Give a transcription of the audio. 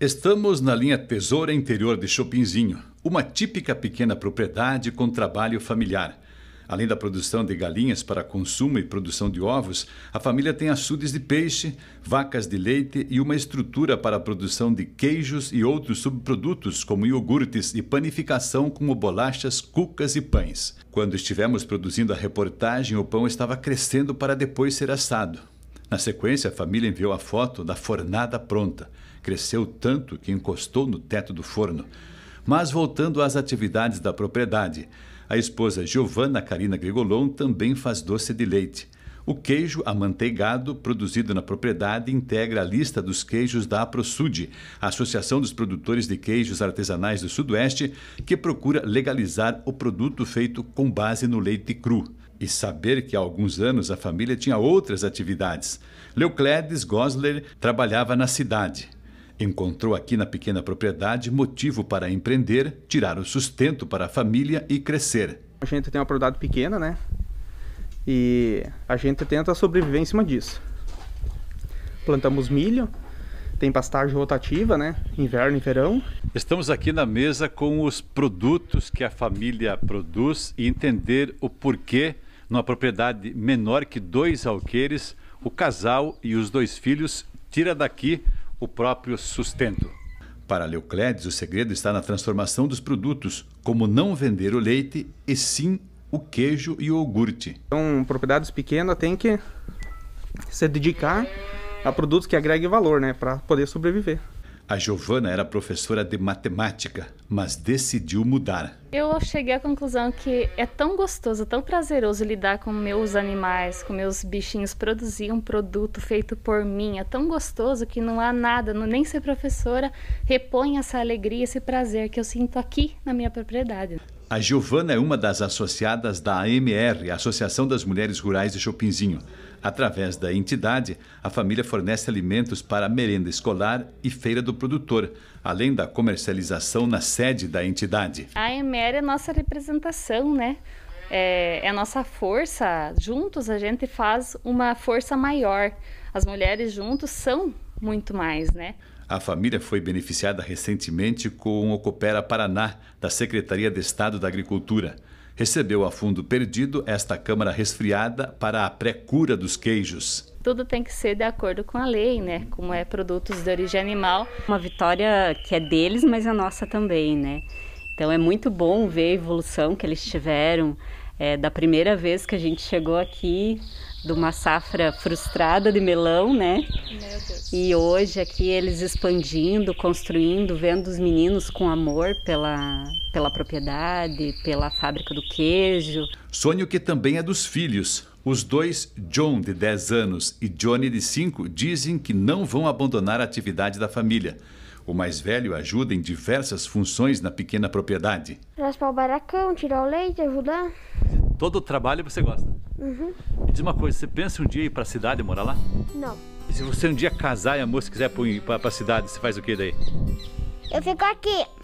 Estamos na linha Tesoura Interior de Chopinzinho, uma típica pequena propriedade com trabalho familiar. Além da produção de galinhas para consumo e produção de ovos, a família tem açudes de peixe, vacas de leite e uma estrutura para a produção de queijos e outros subprodutos, como iogurtes e panificação como bolachas, cucas e pães. Quando estivemos produzindo a reportagem, o pão estava crescendo para depois ser assado. Na sequência, a família enviou a foto da fornada pronta. Cresceu tanto que encostou no teto do forno. Mas voltando às atividades da propriedade, a esposa Giovanna Carina Grigolon também faz doce de leite. O queijo amanteigado produzido na propriedade integra a lista dos queijos da AproSud, a Associação dos Produtores de Queijos Artesanais do Sudoeste, que procura legalizar o produto feito com base no leite cru e saber que há alguns anos a família tinha outras atividades. Leuclédes Gosler trabalhava na cidade. Encontrou aqui na pequena propriedade motivo para empreender, tirar o sustento para a família e crescer. A gente tem uma propriedade pequena, né? E a gente tenta sobreviver em cima disso. Plantamos milho, tem pastagem rotativa, né? Inverno e verão. Estamos aqui na mesa com os produtos que a família produz e entender o porquê numa propriedade menor que dois alqueires, o casal e os dois filhos tira daqui o próprio sustento. Para Leoclédes, o segredo está na transformação dos produtos, como não vender o leite e sim o queijo e o iogurte. Então, propriedades pequenas têm que se dedicar a produtos que agreguem valor, né, para poder sobreviver. A Giovana era professora de matemática, mas decidiu mudar. Eu cheguei à conclusão que é tão gostoso, tão prazeroso lidar com meus animais, com meus bichinhos, produzir um produto feito por mim. É tão gostoso que não há nada, nem ser professora repõe essa alegria, esse prazer que eu sinto aqui na minha propriedade. A Giovana é uma das associadas da AMR, Associação das Mulheres Rurais de Chopinzinho. Através da entidade, a família fornece alimentos para merenda escolar e feira do produtor, além da comercialização na sede da entidade. A AMR é nossa representação, né? É, é a nossa força. Juntos a gente faz uma força maior. As mulheres juntos são muito mais, né? A família foi beneficiada recentemente com o Coopera Paraná, da Secretaria de Estado da Agricultura. Recebeu a fundo perdido esta Câmara resfriada para a pré-cura dos queijos. Tudo tem que ser de acordo com a lei, né? Como é produtos de origem animal. Uma vitória que é deles, mas a nossa também, né? Então é muito bom ver a evolução que eles tiveram, é, da primeira vez que a gente chegou aqui, de uma safra frustrada de melão, né? E hoje aqui eles expandindo, construindo, vendo os meninos com amor pela, pela propriedade, pela fábrica do queijo. Sonho que também é dos filhos. Os dois, John, de 10 anos, e Johnny, de 5, dizem que não vão abandonar a atividade da família. O mais velho ajuda em diversas funções na pequena propriedade. Raspar o baracão, tirar o leite, ajudar. Todo o trabalho você gosta? Uhum. Me diz uma coisa, você pensa um dia ir para a cidade e morar lá? Não. E se você um dia casar e a moça quiser ir para a cidade, você faz o que daí? Eu fico aqui.